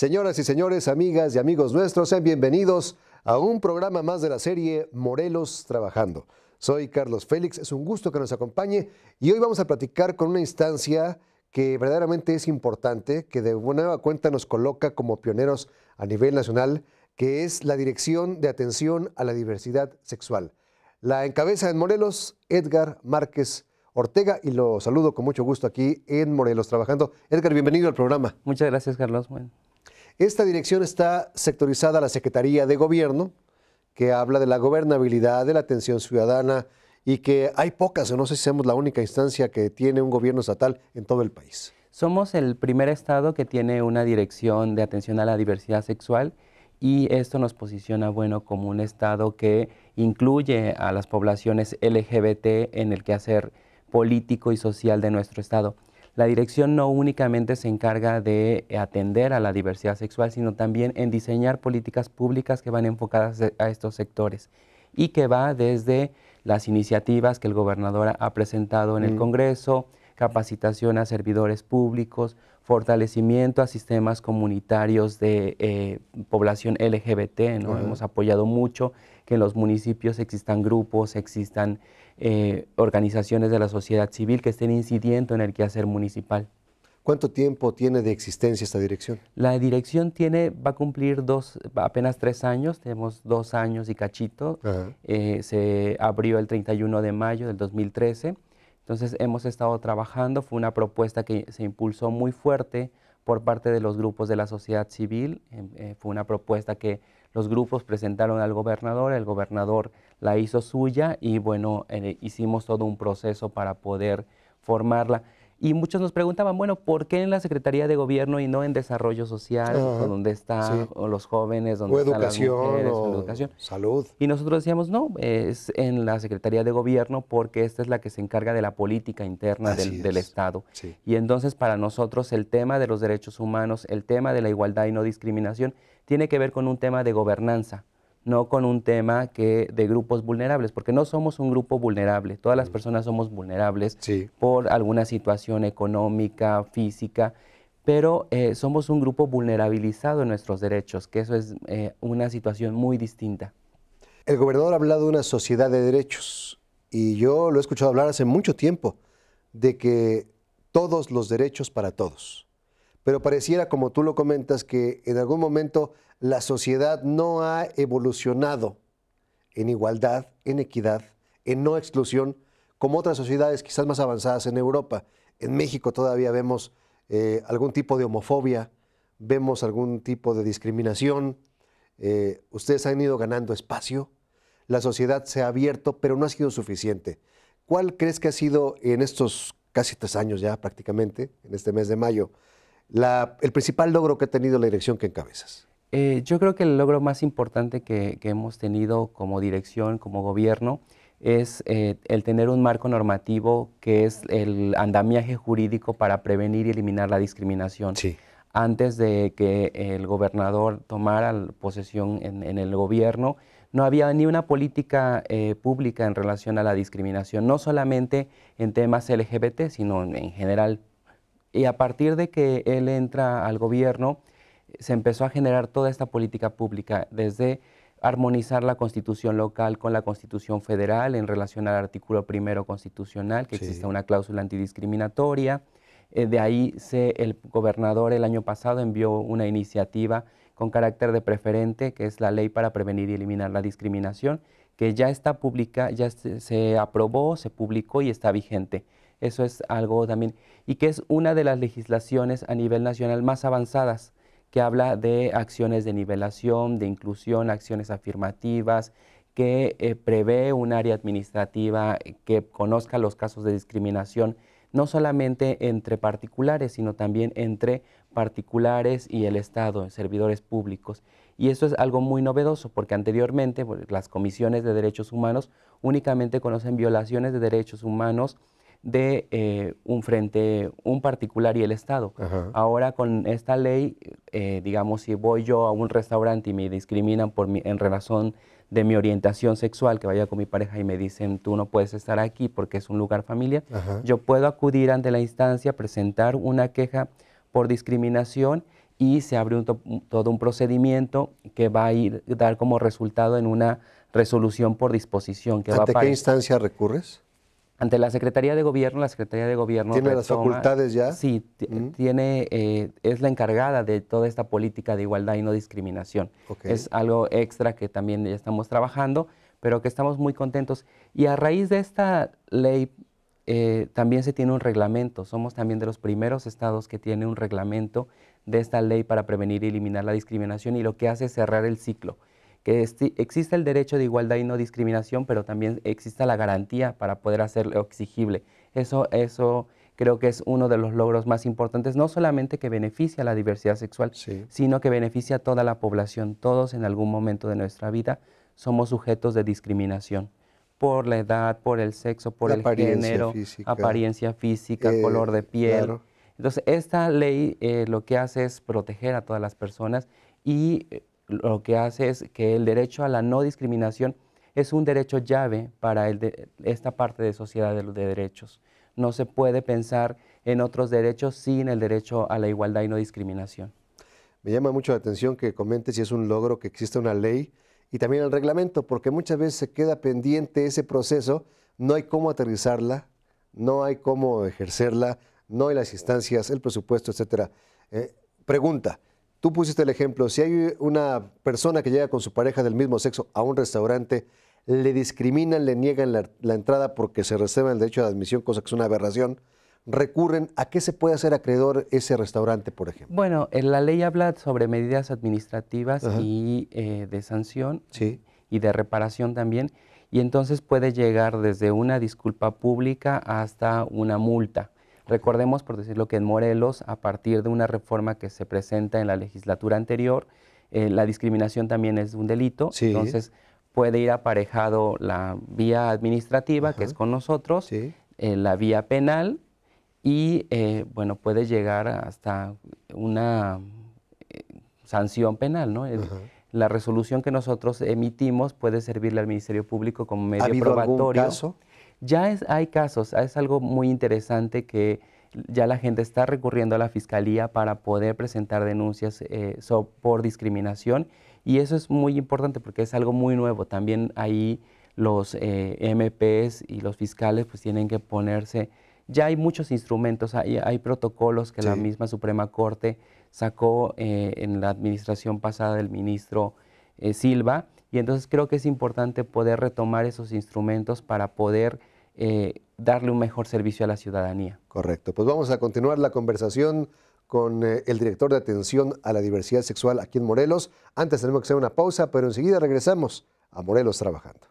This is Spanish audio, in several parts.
Señoras y señores, amigas y amigos nuestros, sean bienvenidos a un programa más de la serie Morelos Trabajando. Soy Carlos Félix, es un gusto que nos acompañe y hoy vamos a platicar con una instancia que verdaderamente es importante, que de buena cuenta nos coloca como pioneros a nivel nacional, que es la Dirección de Atención a la Diversidad Sexual. La encabeza en Morelos, Edgar Márquez Ortega, y lo saludo con mucho gusto aquí en Morelos trabajando. Edgar, bienvenido al programa. Muchas gracias, Carlos. Bueno. Esta dirección está sectorizada a la Secretaría de Gobierno, que habla de la gobernabilidad, de la atención ciudadana y que hay pocas, o no sé si somos la única instancia que tiene un gobierno estatal en todo el país. Somos el primer estado que tiene una dirección de atención a la diversidad sexual y esto nos posiciona, bueno, como un estado que incluye a las poblaciones LGBT en el quehacer político y social de nuestro estado. La dirección no únicamente se encarga de eh, atender a la diversidad sexual, sino también en diseñar políticas públicas que van enfocadas e, a estos sectores y que va desde las iniciativas que el gobernador ha presentado en el mm. Congreso, capacitación a servidores públicos, fortalecimiento a sistemas comunitarios de eh, población LGBT, ¿no? Hemos apoyado mucho que en los municipios existan grupos, existan eh, organizaciones de la sociedad civil que estén incidiendo en el quehacer municipal. ¿Cuánto tiempo tiene de existencia esta dirección? La dirección tiene, va a cumplir dos, apenas tres años, tenemos dos años y cachito. Eh, se abrió el 31 de mayo del 2013, entonces hemos estado trabajando, fue una propuesta que se impulsó muy fuerte por parte de los grupos de la sociedad civil, em, eh, fue una propuesta que los grupos presentaron al gobernador, el gobernador la hizo suya y bueno, eh, hicimos todo un proceso para poder formarla. Y muchos nos preguntaban, bueno, ¿por qué en la Secretaría de Gobierno y no en Desarrollo Social, donde están los jóvenes, donde están educación, Salud. Y nosotros decíamos, no, es en la Secretaría de Gobierno porque esta es la que se encarga de la política interna del, Estado. Y entonces para nosotros el tema de los derechos humanos, el tema de la igualdad y no discriminación, tiene que ver con un tema de gobernanza no con un tema que de grupos vulnerables, porque no somos un grupo vulnerable, todas las mm. personas somos vulnerables por alguna situación económica, física, pero eh, somos un grupo vulnerabilizado en nuestros derechos, que eso es eh, una situación muy distinta. El gobernador ha hablado de una sociedad de derechos y yo lo he escuchado hablar hace mucho tiempo, de que todos los derechos para todos. Pero pareciera, como tú lo comentas, que en algún momento la sociedad no ha evolucionado en igualdad, en equidad, en no exclusión, como otras sociedades quizás más avanzadas en Europa. En México todavía vemos eh, algún tipo de homofobia, vemos algún tipo de discriminación. Eh, ustedes han ido ganando espacio, la sociedad se ha abierto, pero no ha sido suficiente. ¿Cuál crees que ha sido en estos casi tres años ya prácticamente, en este mes de mayo, el principal logro que ha tenido la dirección que encabezas? Eh, yo creo que el logro más importante que, hemos tenido como dirección, como gobierno, es eh, el tener un marco normativo que es el andamiaje jurídico para prevenir y eliminar la discriminación. Antes de que el gobernador tomara posesión en, el gobierno, no había ni una política eh, pública en relación a la discriminación, no solamente en temas LGBT, sino en general. Y a partir de que él entra al gobierno, se empezó a generar toda esta política pública desde armonizar la constitución local con la constitución federal en relación al artículo primero constitucional, que existe una cláusula antidiscriminatoria. Eh, de ahí se, el gobernador el año pasado envió una iniciativa con carácter de preferente, que es la ley para prevenir y eliminar la discriminación, que ya está pública, ya se aprobó, se publicó y está vigente. Eso es algo también, y que es una de las legislaciones a nivel nacional más avanzadas que habla de acciones de nivelación, de inclusión, acciones afirmativas, que eh, prevé un área administrativa que conozca los casos de discriminación, no solamente entre particulares, sino también entre particulares y el Estado, servidores públicos. Y esto es algo muy novedoso, porque anteriormente pues, las comisiones de derechos humanos únicamente conocen violaciones de derechos humanos de eh, un frente, un particular y el Estado. Ahora con esta ley, eh, digamos, si voy yo a un restaurante y me discriminan por mi, en relación de mi orientación sexual, que vaya con mi pareja y me dicen, tú no puedes estar aquí porque es un lugar familiar, yo puedo acudir ante la instancia, presentar una queja por discriminación y se abre todo un procedimiento que va a ir, dar como resultado en una resolución por disposición. Que qué instancia recurres? Ante la Secretaría de Gobierno, la Secretaría de Gobierno... ¿Tiene las facultades ya? Sí, tiene, eh, es la encargada de toda esta política de igualdad y no discriminación. Es algo extra que también ya estamos trabajando, pero que estamos muy contentos. Y a raíz de esta ley eh, también se tiene un reglamento. Somos también de los primeros estados que tiene un reglamento de esta ley para prevenir y eliminar la discriminación y lo que hace es cerrar el ciclo que existe el derecho de igualdad y no discriminación, pero también exista la garantía para poder hacerlo exigible. Eso, eso creo que es uno de los logros más importantes, no solamente que beneficia a la diversidad sexual, sino que beneficia a toda la población. Todos en algún momento de nuestra vida somos sujetos de discriminación por la edad, por el sexo, por el género, apariencia física, eh, color de piel. Entonces, esta ley eh, lo que hace es proteger a todas las personas y eh, lo que hace es que el derecho a la no discriminación es un derecho llave para esta parte de sociedad de derechos. No se puede pensar en otros derechos sin el derecho a la igualdad y no discriminación. Me llama mucho la atención que comente si es un logro que exista una ley y también el reglamento, porque muchas veces se queda pendiente ese proceso, no hay cómo aterrizarla, no hay cómo ejercerla, no hay las instancias, el presupuesto, etc. Eh, pregunta, Tú pusiste el ejemplo, si hay una persona que llega con su pareja del mismo sexo a un restaurante, le discriminan, le niegan la, entrada porque se reserva el derecho de admisión, cosa que es una aberración, recurren, ¿a qué se puede hacer acreedor ese restaurante, por ejemplo? Bueno, en eh, la ley habla sobre medidas administrativas y eh, de sanción y de reparación también, y entonces puede llegar desde una disculpa pública hasta una multa. Recordemos, por decirlo, que en Morelos, a partir de una reforma que se presenta en la legislatura anterior, eh, la discriminación también es un delito, entonces puede ir aparejado la vía administrativa, que es con nosotros, eh, la vía penal y, eh, bueno, puede llegar hasta una sanción penal, ¿no? la resolución que nosotros emitimos puede servirle al Ministerio Público como medio probatorio. Ya es, hay casos, es algo muy interesante que ya la gente está recurriendo a la fiscalía para poder presentar denuncias eh, por discriminación y eso es muy importante porque es algo muy nuevo. También ahí los eh, MPs y los fiscales pues tienen que ponerse, ya hay muchos instrumentos, hay, protocolos que la misma Suprema Corte sacó eh, en la administración pasada del ministro Silva y entonces creo que es importante poder retomar esos instrumentos para poder eh, darle un mejor servicio a la ciudadanía. Correcto. Pues vamos a continuar la conversación con eh, el director de atención a la diversidad sexual aquí en Morelos. Antes tenemos que hacer una pausa, pero enseguida regresamos a Morelos Trabajando.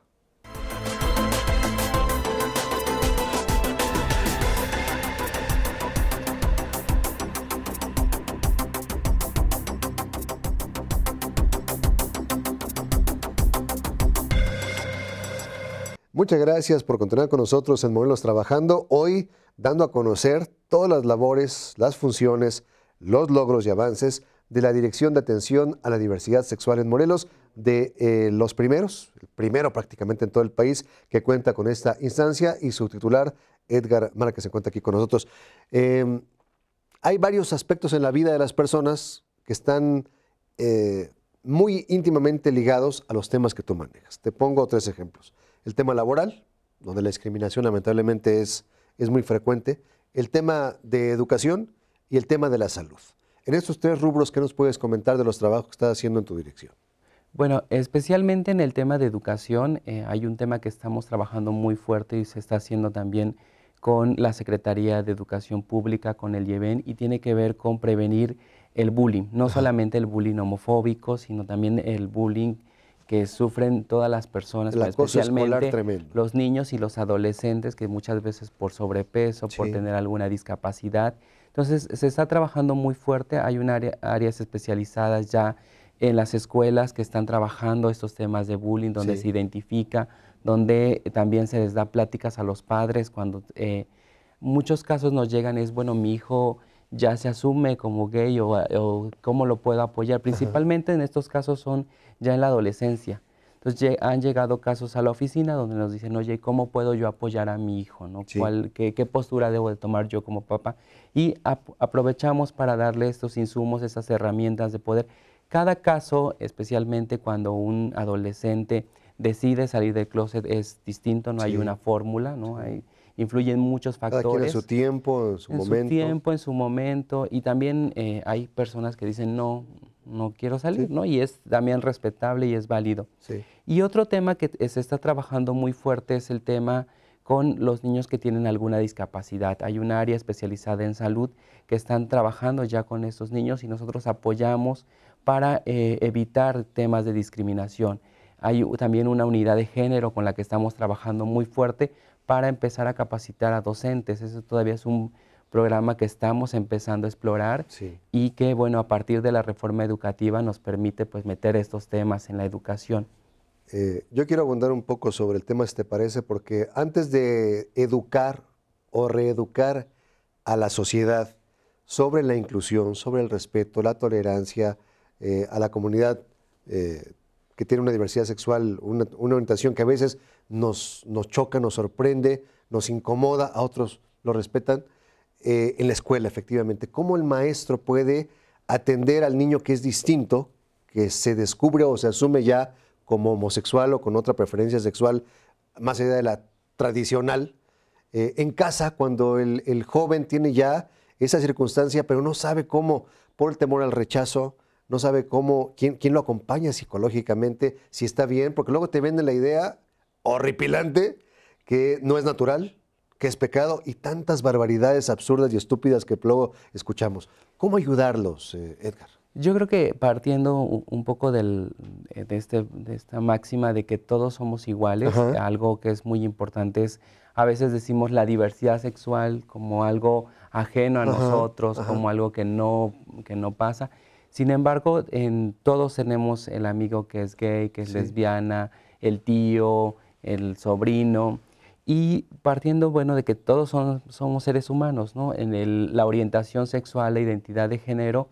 Muchas gracias por continuar con nosotros en Morelos Trabajando, hoy dando a conocer todas las labores, las funciones, los logros y avances de la Dirección de Atención a la Diversidad Sexual en Morelos, de eh, los primeros, el primero prácticamente en todo el país que cuenta con esta instancia y su titular, Edgar Mara, que se encuentra aquí con nosotros. Em, hay varios aspectos en la vida de las personas que están eh, muy íntimamente ligados a los temas que tú manejas. Te pongo tres ejemplos el tema laboral, donde la discriminación lamentablemente es, es muy frecuente, el tema de educación y el tema de la salud. En estos tres rubros, ¿qué nos puedes comentar de los trabajos que estás haciendo en tu dirección? Bueno, especialmente en el tema de educación, eh, hay un tema que estamos trabajando muy fuerte y se está haciendo también con la Secretaría de Educación Pública, con el IEBEN, y tiene que ver con prevenir el bullying, no solamente el bullying homofóbico, sino también el bullying que sufren todas las personas, especialmente los niños y los adolescentes, que muchas veces por sobrepeso, por tener alguna discapacidad. Entonces, se está trabajando muy fuerte, hay un área, áreas especializadas ya en las escuelas que están trabajando estos temas de bullying, donde se identifica, donde también se les da pláticas a los padres cuando eh, muchos casos nos llegan es, bueno, mi hijo ya se asume como gay o, cómo lo puedo apoyar. Principalmente en estos casos son ya en la adolescencia. Entonces han llegado casos a la oficina donde nos dicen, oye, ¿cómo puedo yo apoyar a mi hijo? ¿no? ¿Cuál, qué, postura debo de tomar yo como papá? Y aprovechamos para darle estos insumos, esas herramientas de poder. Cada caso, especialmente cuando un adolescente decide salir del closet, es distinto, no hay una fórmula, ¿no? Hay, influyen muchos factores. en su tiempo, en su momento. su tiempo, en su momento. Y también eh, hay personas que dicen, no, no quiero salir, ¿no? Y es también respetable y es válido. Sí. Y otro tema que se está trabajando muy fuerte es el tema con los niños que tienen alguna discapacidad. Hay un área especializada en salud que están trabajando ya con estos niños y nosotros apoyamos para eh, evitar temas de discriminación. Hay también una unidad de género con la que estamos trabajando muy fuerte para empezar a capacitar a docentes. Eso todavía es un programa que estamos empezando a explorar y que, bueno, a partir de la reforma educativa nos permite pues meter estos temas en la educación. Eh, yo quiero abundar un poco sobre el tema, si te parece, porque antes de educar o reeducar a la sociedad sobre la inclusión, sobre el respeto, la tolerancia eh, a la comunidad eh, que tiene una diversidad sexual, una, una orientación que a veces nos, nos choca, nos sorprende, nos incomoda, a otros lo respetan, eh, en la escuela, efectivamente, cómo el maestro puede atender al niño que es distinto, que se descubre o se asume ya como homosexual o con otra preferencia sexual más allá de la tradicional, eh, en casa cuando el, joven tiene ya esa circunstancia, pero no sabe cómo, por el temor al rechazo, no sabe cómo, quién, quién lo acompaña psicológicamente, si está bien, porque luego te venden la idea horripilante que no es natural, que es pecado y tantas barbaridades absurdas y estúpidas que luego escuchamos. ¿Cómo ayudarlos, eh, Edgar? Yo creo que partiendo un poco eh, este, de, esta máxima de que todos somos iguales, algo que es muy importante es, a veces decimos la diversidad sexual como algo ajeno a nosotros, como algo que no, que no pasa. Sin embargo, en, todos tenemos el amigo que es gay, que es lesbiana, el tío, el sobrino. Y partiendo, bueno, de que todos somos seres humanos, ¿no? En el, la orientación sexual, la identidad de género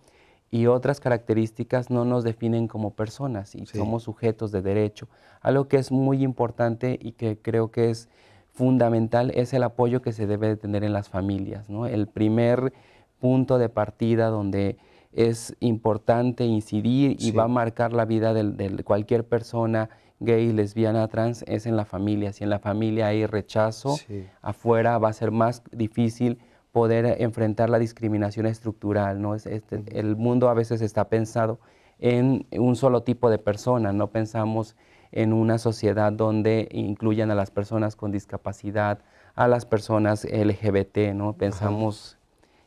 y otras características no nos definen como personas y somos sujetos de derecho. Algo que es muy importante y que creo que es fundamental es el apoyo que se debe de tener en las familias, ¿no? El primer punto de partida donde es importante incidir y va a marcar la vida de, de cualquier persona gay, lesbiana, trans es en la familia. Si en la familia hay rechazo, afuera va a ser más difícil poder enfrentar la discriminación estructural. ¿no? Es, este, El mundo a veces está pensado en un solo tipo de persona, no pensamos en una sociedad donde incluyan a las personas con discapacidad, a las personas LGBT, ¿no? Pensamos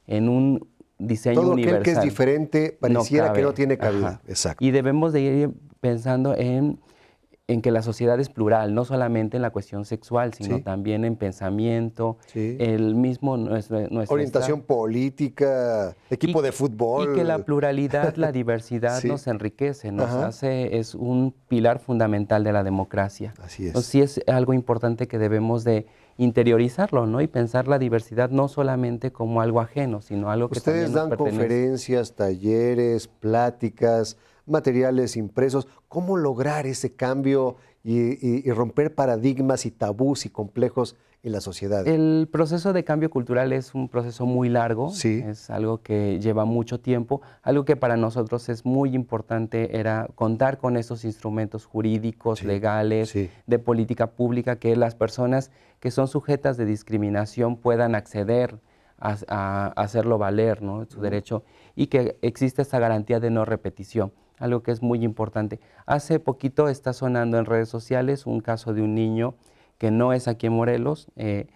en un diseño universal. Todo que es diferente pareciera que no tiene cabida. Exacto. Y debemos de ir pensando en en que la sociedad es plural, no solamente en la cuestión sexual, sino también en pensamiento, el mismo nuestra, nuestra orientación política, equipo de fútbol. Y que la pluralidad, la diversidad nos enriquece, nos hace, es un pilar fundamental de la democracia. Así es. sí es algo importante que debemos de interiorizarlo, ¿no? Y pensar la diversidad no solamente como algo ajeno, sino algo que Ustedes también nos dan conferencias, talleres, pláticas, materiales impresos, cómo lograr ese cambio y, romper paradigmas y tabús y complejos en la sociedad. El proceso de cambio cultural es un proceso muy largo, es algo que lleva mucho tiempo, algo que para nosotros es muy importante era contar con esos instrumentos jurídicos, legales, de política pública, que las personas que son sujetas de discriminación puedan acceder a, hacerlo valer, ¿no? su derecho, y que exista esa garantía de no repetición algo que es muy importante. Hace poquito está sonando en redes sociales un caso de un niño que no es aquí en Morelos, eh,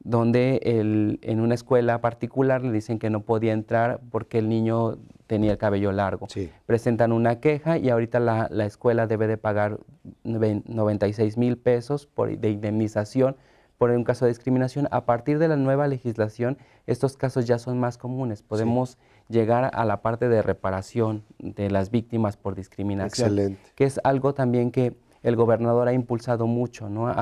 donde el, en una escuela particular le dicen que no podía entrar porque el niño tenía el cabello largo. Presentan una queja y ahorita la, escuela debe de pagar 96 mil pesos por, de indemnización por un caso de discriminación. A partir de la nueva legislación, estos casos ya son más comunes. Podemos llegar a la parte de reparación de las víctimas por discriminación, Excelente. que es algo también que el gobernador ha impulsado mucho, ¿no?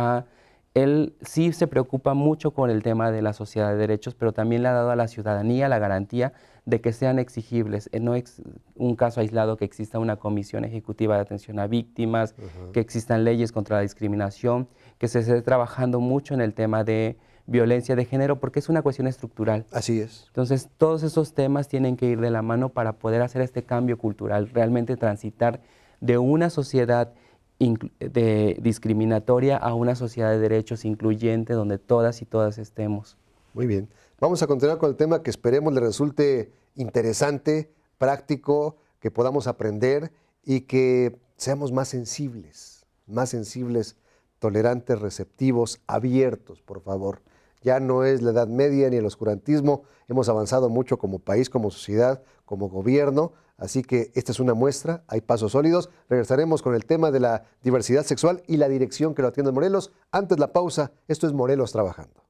él sí se preocupa mucho con el tema de la sociedad de derechos, pero también le ha dado a la ciudadanía la garantía de que sean exigibles. Eh, no es un caso aislado que exista una comisión ejecutiva de atención a víctimas, que existan leyes contra la discriminación, que se esté trabajando mucho en el tema de violencia de género, porque es una cuestión estructural. Así es. Entonces, todos esos temas tienen que ir de la mano para poder hacer este cambio cultural, realmente transitar de una sociedad de discriminatoria a una sociedad de derechos incluyente donde todas y todas estemos. Muy bien. Vamos a continuar con el tema que esperemos le resulte interesante, práctico, que podamos aprender y que seamos más sensibles, más sensibles, tolerantes, receptivos, abiertos, por favor ya no es la Edad Media ni el oscurantismo, hemos avanzado mucho como país, como sociedad, como gobierno, así que esta es una muestra, hay pasos sólidos, regresaremos con el tema de la diversidad sexual y la dirección que lo atiende Morelos, antes la pausa, esto es Morelos trabajando.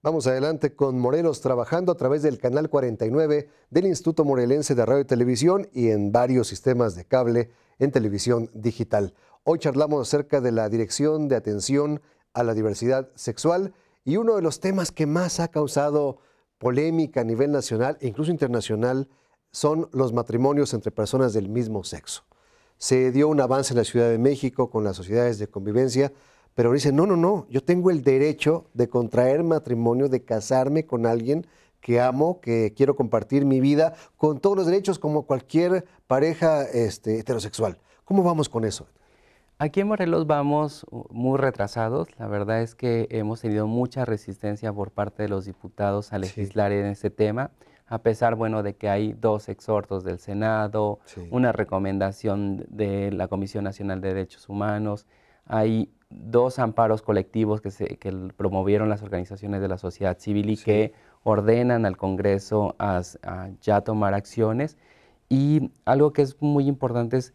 Vamos adelante con Morelos trabajando a través del canal 49 del Instituto Morelense de Radio y Televisión y en varios sistemas de cable en televisión digital. Hoy charlamos acerca de la Dirección de Atención a la Diversidad Sexual y uno de los temas que más ha causado polémica a nivel nacional e incluso internacional son los matrimonios entre personas del mismo sexo. Se dio un avance en la Ciudad de México con las sociedades de convivencia, pero dice, no, no, no, yo tengo el derecho de contraer matrimonio, de casarme con alguien que amo, que quiero compartir mi vida con todos los derechos como cualquier pareja este, heterosexual. ¿Cómo vamos con eso? Aquí en Morelos vamos muy retrasados. La verdad es que hemos tenido mucha resistencia por parte de los diputados a legislar en este tema, a pesar bueno de que hay dos exhortos del Senado, una recomendación de la Comisión Nacional de Derechos Humanos, hay dos amparos colectivos que, promovieron las organizaciones de la sociedad civil y que ordenan al Congreso a, ya tomar acciones. Y algo que es muy importante es,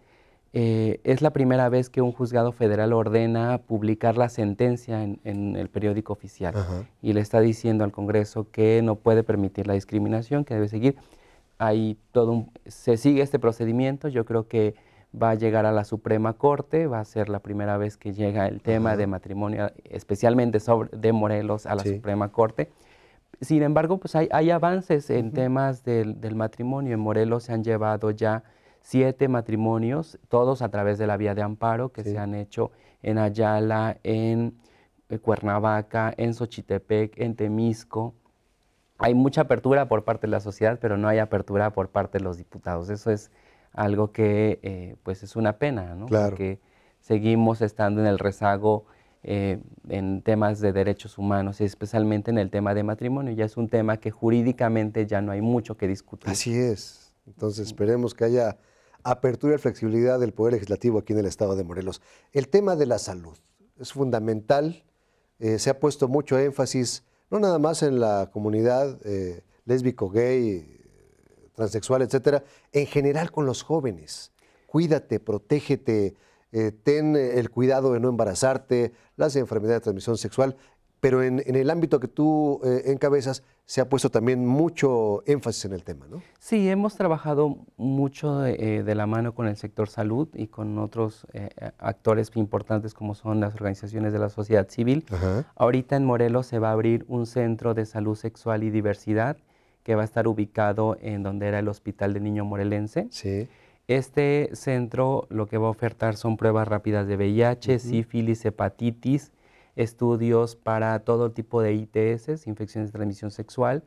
eh, es la primera vez que un juzgado federal ordena publicar la sentencia en, el periódico oficial y le está diciendo al Congreso que no puede permitir la discriminación, que debe seguir. Hay todo se sigue este procedimiento, yo creo que va a llegar a la Suprema Corte, va a ser la primera vez que llega el tema de matrimonio, especialmente sobre, de Morelos a la Suprema Corte. Sin embargo, pues hay, avances en temas del, matrimonio. En Morelos se han llevado ya siete matrimonios, todos a través de la vía de amparo, que se han hecho en Ayala, en eh, Cuernavaca, en Xochitepec, en Temisco. Hay mucha apertura por parte de la sociedad, pero no hay apertura por parte de los diputados. Eso es algo que eh, pues es una pena, ¿no? Claro. Porque seguimos estando en el rezago eh, en temas de derechos humanos y especialmente en el tema de matrimonio. Ya es un tema que jurídicamente ya no hay mucho que discutir. Así es. Entonces esperemos que haya apertura y flexibilidad del Poder Legislativo aquí en el Estado de Morelos. El tema de la salud es fundamental. Eh, se ha puesto mucho énfasis, no nada más en la comunidad lésbico-gay, transexual, etcétera, en general con los jóvenes. Cuídate, protégete, eh, ten el cuidado de no embarazarte, las enfermedades de transmisión sexual, pero en, el ámbito que tú eh, encabezas se ha puesto también mucho énfasis en el tema, ¿no? Sí, hemos trabajado mucho eh, de la mano con el sector salud y con otros actores importantes como son las organizaciones de la sociedad civil. Ahorita en Morelos se va a abrir un centro de salud sexual y diversidad que va a estar ubicado en donde era el Hospital de Niño Morelense. Sí. Este centro lo que va a ofertar son pruebas rápidas de VIH, sífilis, hepatitis, estudios para todo tipo de ITS, infecciones de transmisión sexual,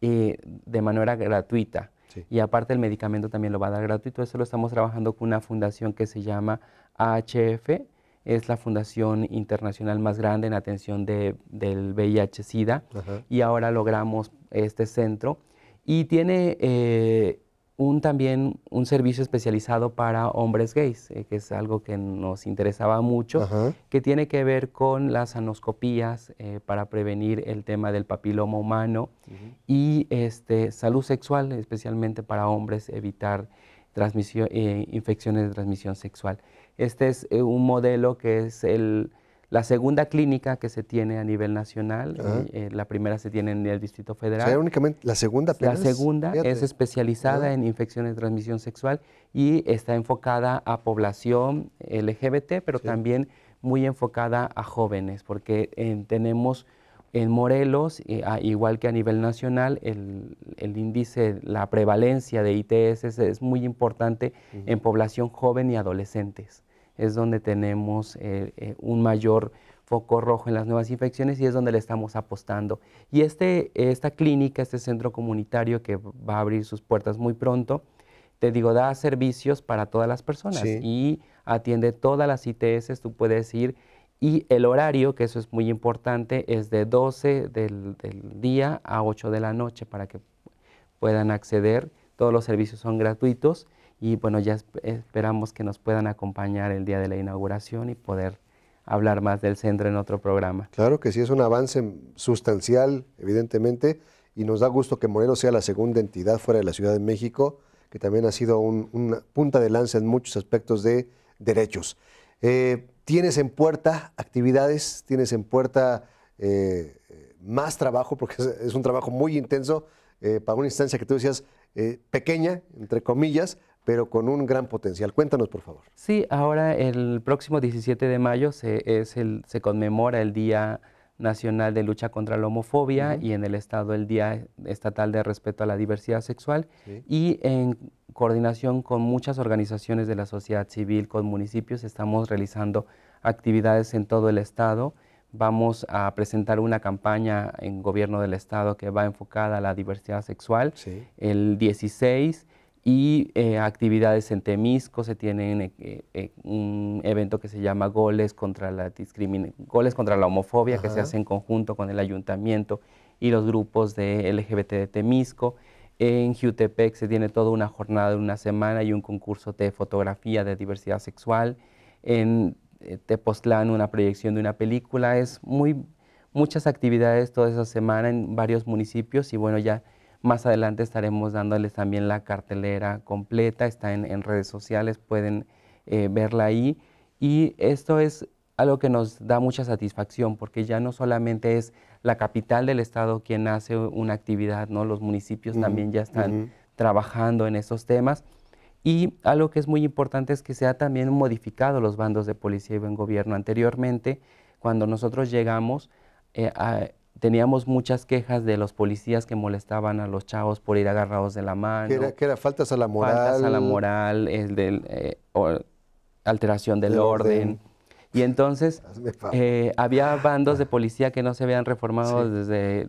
y de manera gratuita. Y aparte el medicamento también lo va a dar gratuito. Eso lo estamos trabajando con una fundación que se llama AHF, es la fundación internacional más grande en atención de, del VIH-Sida. Y ahora logramos este centro, y tiene eh, un, también un servicio especializado para hombres gays, eh, que es algo que nos interesaba mucho, que tiene que ver con las anoscopías eh, para prevenir el tema del papiloma humano y este, salud sexual, especialmente para hombres, evitar transmisión, infecciones de transmisión sexual. Este es un modelo que es el la segunda clínica que se tiene a nivel nacional, eh, la primera se tiene en el Distrito Federal. la segunda La segunda es especializada en infecciones de transmisión sexual y está enfocada a población LGBT, pero también muy enfocada a jóvenes, porque eh, tenemos en Morelos, igual que a nivel nacional, el, índice, la prevalencia de ITS es, muy importante en población joven y adolescentes es donde tenemos eh, eh, un mayor foco rojo en las nuevas infecciones y es donde le estamos apostando. Y este, esta clínica, este centro comunitario que va a abrir sus puertas muy pronto, te digo, da servicios para todas las personas y atiende todas las ITS, tú puedes ir. Y el horario, que eso es muy importante, es de 12 del, del día a 8 de la noche para que puedan acceder. Todos los servicios son gratuitos y bueno, ya esperamos que nos puedan acompañar el día de la inauguración y poder hablar más del centro en otro programa. Claro que sí, es un avance sustancial, evidentemente, y nos da gusto que Morelos sea la segunda entidad fuera de la Ciudad de México, que también ha sido una punta de lanza en muchos aspectos de derechos. Eh, tienes en puerta actividades, tienes en puerta eh, más trabajo, porque es, un trabajo muy intenso eh, para una instancia que tú decías pequeña, entre comillas, pero con un gran potencial. Cuéntanos, por favor. Sí, ahora el próximo 17 de mayo se, es el, se conmemora el Día Nacional de Lucha contra la Homofobia y en el Estado el Día Estatal de Respeto a la Diversidad Sexual y en coordinación con muchas organizaciones de la sociedad civil, con municipios, estamos realizando actividades en todo el Estado. Vamos a presentar una campaña en gobierno del Estado que va enfocada a la diversidad sexual el 16 y eh, actividades en Temisco, se tiene eh, eh, un evento que se llama Goles contra la, Goles contra la homofobia, que se hace en conjunto con el ayuntamiento y los grupos de LGBT de Temisco. En Jutepec se tiene toda una jornada de una semana y un concurso de fotografía de diversidad sexual. En Tepoztlán una proyección de una película. Es muy, muchas actividades toda esa semana en varios municipios y bueno, ya más adelante estaremos dándoles también la cartelera completa, está en, redes sociales, pueden eh, verla ahí. Y esto es algo que nos da mucha satisfacción porque ya no solamente es la capital del estado quien hace una actividad, ¿no? los municipios también ya están trabajando en esos temas. Y algo que es muy importante es que se ha también modificado los bandos de policía y buen gobierno. Anteriormente, cuando nosotros llegamos, eh, a, teníamos muchas quejas de los policías que molestaban a los chavos por ir agarrados de la mano. Que era, faltas a la moral. Faltas a la moral, el del, eh, alteración del orden. Y entonces eh, había ah. bandos de policía que no se habían reformado desde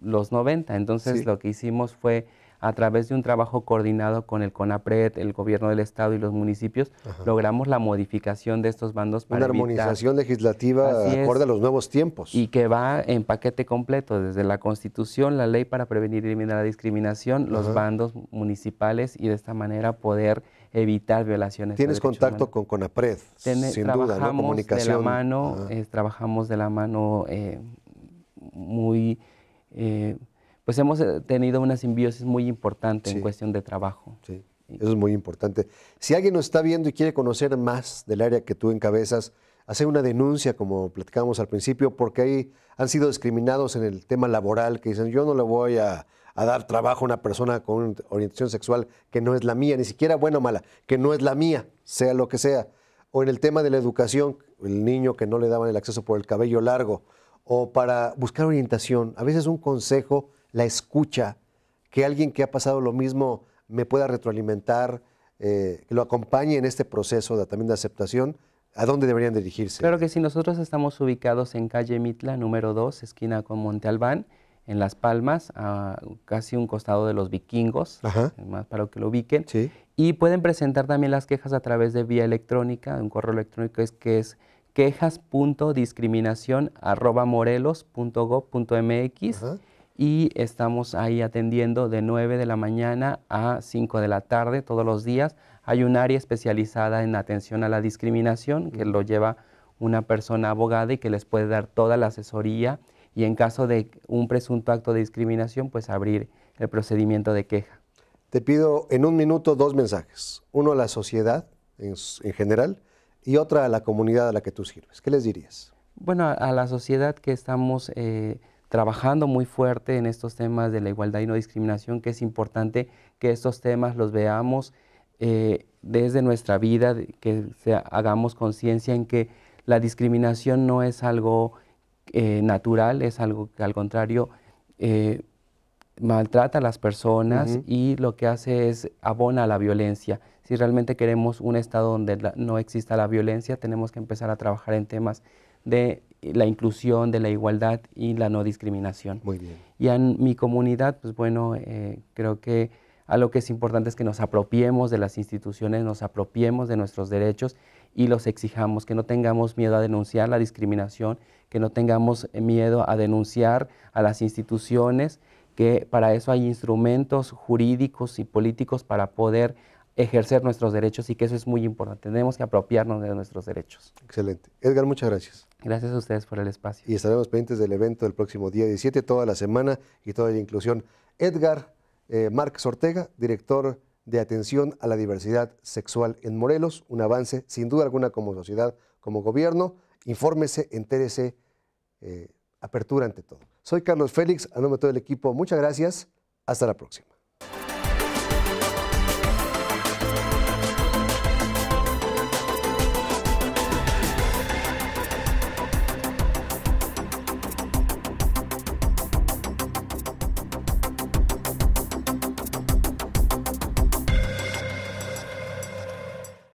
los 90. Entonces lo que hicimos fue a través de un trabajo coordinado con el CONAPRED, el gobierno del estado y los municipios, logramos la modificación de estos bandos para Una armonización legislativa acorde a los nuevos tiempos. Y que va en paquete completo, desde la Constitución, la ley para prevenir y eliminar la discriminación, los bandos municipales y de esta manera poder evitar violaciones. Tienes contacto con CONAPRED, sin duda, De la mano, trabajamos de la mano eh, muy... Eh, pues hemos eh, tenido una simbiosis muy importante en cuestión de trabajo. Sí, eso es muy importante. Si alguien nos está viendo y quiere conocer más del área que tú encabezas, hace una denuncia, como platicábamos al principio, porque ahí han sido discriminados en el tema laboral, que dicen, yo no le voy a, a dar trabajo a una persona con orientación sexual que no es la mía, ni siquiera buena o mala, que no es la mía, sea lo que sea. O en el tema de la educación, el niño que no le daban el acceso por el cabello largo, o para buscar orientación, a veces un consejo la escucha, que alguien que ha pasado lo mismo me pueda retroalimentar, eh, que lo acompañe en este proceso de, también de aceptación, ¿a dónde deberían dirigirse? Claro que sí, nosotros estamos ubicados en calle Mitla, número 2, esquina con Monte Albán, en Las Palmas, a casi un costado de los vikingos, más para que lo ubiquen. Y pueden presentar también las quejas a través de vía electrónica, un correo electrónico es que es quejas.discriminación.morelos.gov.mx y estamos ahí atendiendo de 9 de la mañana a 5 de la tarde todos los días. Hay un área especializada en atención a la discriminación que lo lleva una persona abogada y que les puede dar toda la asesoría y en caso de un presunto acto de discriminación, pues abrir el procedimiento de queja. Te pido en un minuto dos mensajes, uno a la sociedad en, general y otra a la comunidad a la que tú sirves. ¿Qué les dirías? Bueno, a, la sociedad que estamos... Eh, trabajando muy fuerte en estos temas de la igualdad y no discriminación, que es importante que estos temas los veamos eh, desde nuestra vida, que hagamos conciencia en que la discriminación no es algo eh, natural, es algo que al contrario eh, maltrata a las personas y lo que hace es abona a la violencia. Si realmente queremos un estado donde no exista la violencia, tenemos que empezar a trabajar en temas de la inclusión, de la igualdad y la no discriminación. Muy bien. Y en mi comunidad, pues bueno, eh, creo que a lo que es importante es que nos apropiemos de las instituciones, nos apropiemos de nuestros derechos y los exijamos, que no tengamos miedo a denunciar la discriminación, que no tengamos miedo a denunciar a las instituciones, que para eso hay instrumentos jurídicos y políticos para poder ejercer nuestros derechos y que eso es muy importante. Tenemos que apropiarnos de nuestros derechos. Excelente. Edgar, muchas gracias. Gracias a ustedes por el espacio. Y estaremos pendientes del evento del próximo día 17, toda la semana y toda la inclusión. Edgar eh, Ortega, director de Atención a la Diversidad Sexual en Morelos, un avance sin duda alguna como sociedad, como gobierno. Infórmese, entérese, eh, apertura ante todo. Soy Carlos Félix, a nombre de todo el equipo, muchas gracias. Hasta la próxima.